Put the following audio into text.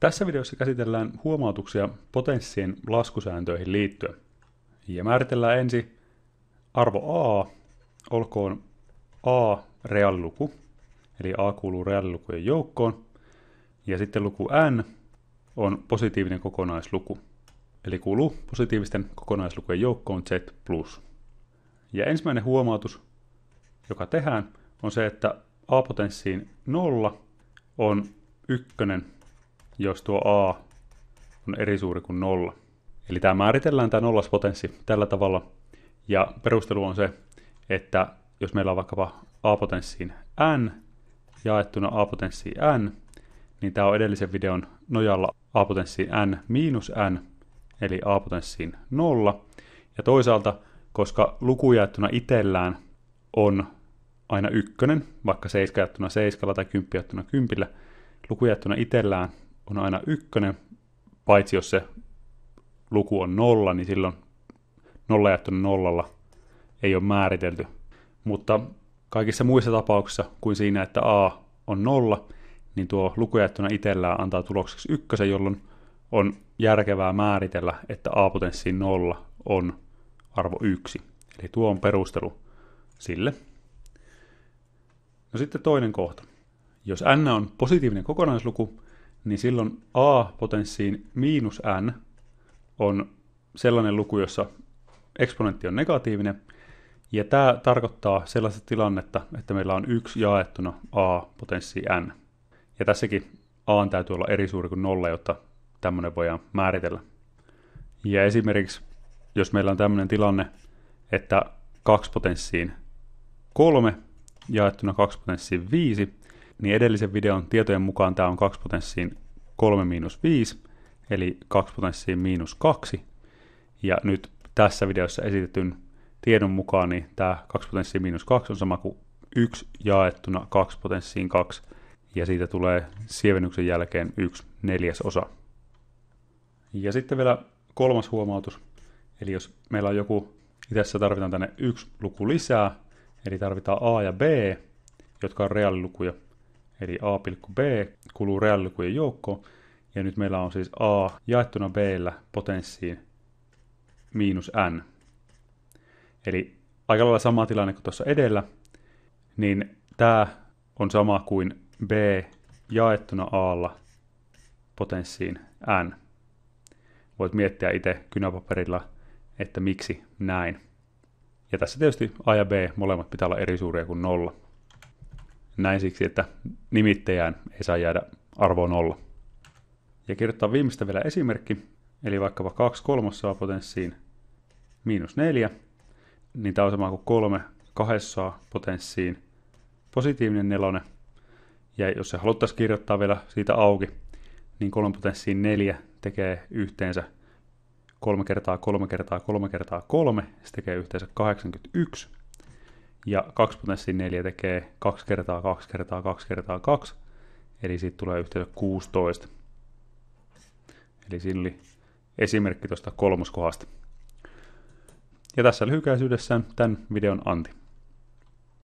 Tässä videossa käsitellään huomautuksia potenssien laskusääntöihin liittyen. Ja määritellään ensin arvo A, olkoon A reaaliluku, eli A kuuluu reaalilukujen joukkoon, ja sitten luku N on positiivinen kokonaisluku, eli kuuluu positiivisten kokonaislukujen joukkoon Z+. Ja ensimmäinen huomautus, joka tehdään, on se, että A-potenssiin 0 on ykkönen jos tuo a on eri suuri kuin nolla. Eli tämä määritellään tämä nollaspotenssi tällä tavalla. Ja perustelu on se, että jos meillä on vaikkapa a-potenssiin n jaettuna a-potenssiin n, niin tämä on edellisen videon nojalla a-potenssiin n miinus n, eli a-potenssiin nolla Ja toisaalta, koska luku jaettuna itsellään on aina ykkönen, vaikka 7 jaettuna 7 tai 10 jaettuna 10, luku jaettuna itsellään on aina ykkönen, paitsi jos se luku on nolla, niin silloin nolla jättänyt nollalla ei ole määritelty. Mutta kaikissa muissa tapauksissa kuin siinä, että A on nolla, niin tuo lukujättönä itsellään antaa tulokseksi ykkösen, jolloin on järkevää määritellä, että A-potenssiin nolla on arvo yksi Eli tuo on perustelu sille. No sitten toinen kohta. Jos n on positiivinen kokonaisluku, niin silloin a potenssiin miinus n on sellainen luku, jossa eksponentti on negatiivinen, ja tämä tarkoittaa sellaista tilannetta, että meillä on yksi jaettuna a potenssi n. Ja tässäkin a täytyy olla eri suuri kuin nolla, jotta tämmöinen voidaan määritellä. Ja esimerkiksi, jos meillä on tämmöinen tilanne, että 2 potenssiin 3 jaettuna 2 potenssiin 5, niin edellisen videon tietojen mukaan tämä on 2 potenssiin 3 miinus 5, eli 2 potenssiin miinus 2. Ja nyt tässä videossa esitetyn tiedon mukaan niin tämä 2 potenssiin miinus 2 on sama kuin 1 jaettuna 2 potenssiin 2, ja siitä tulee sievennyksen jälkeen 1 neljäsosa. Ja sitten vielä kolmas huomautus, eli jos meillä on joku, tässä tarvitaan tänne yksi luku lisää, eli tarvitaan a ja b, jotka on reaalilukuja, Eli a b kuluu reaalilukujen joukkoon, ja nyt meillä on siis a jaettuna b potenssiin miinus n. Eli aika lailla sama tilanne kuin tuossa edellä, niin tämä on sama kuin b jaettuna a potenssiin n. Voit miettiä itse kynäpaperilla, että miksi näin. Ja tässä tietysti a ja b molemmat pitää olla eri suuria kuin nolla. Näin siksi, että nimittäjään ei saa jäädä arvoon olla. Ja kirjoittaa viimeistä vielä esimerkki, eli vaikkapa 2 kolmossaa potenssiin miinus 4, niin tämä on sama kuin 3 kahdessaa potenssiin positiivinen nelonen. Ja jos se haluttaisiin kirjoittaa vielä siitä auki, niin 3 potenssiin 4 tekee yhteensä 3 kertaa 3 kertaa 3 kertaa 3, se tekee yhteensä 81. Ja 2 potenssiin 4 tekee 2 kertaa 2 kertaa 2 kertaa 2, eli siitä tulee yhteensä 16. Eli siinä oli esimerkki tuosta kolmoskohdasta. Ja tässä lyhykäisyydessään tämän videon anti.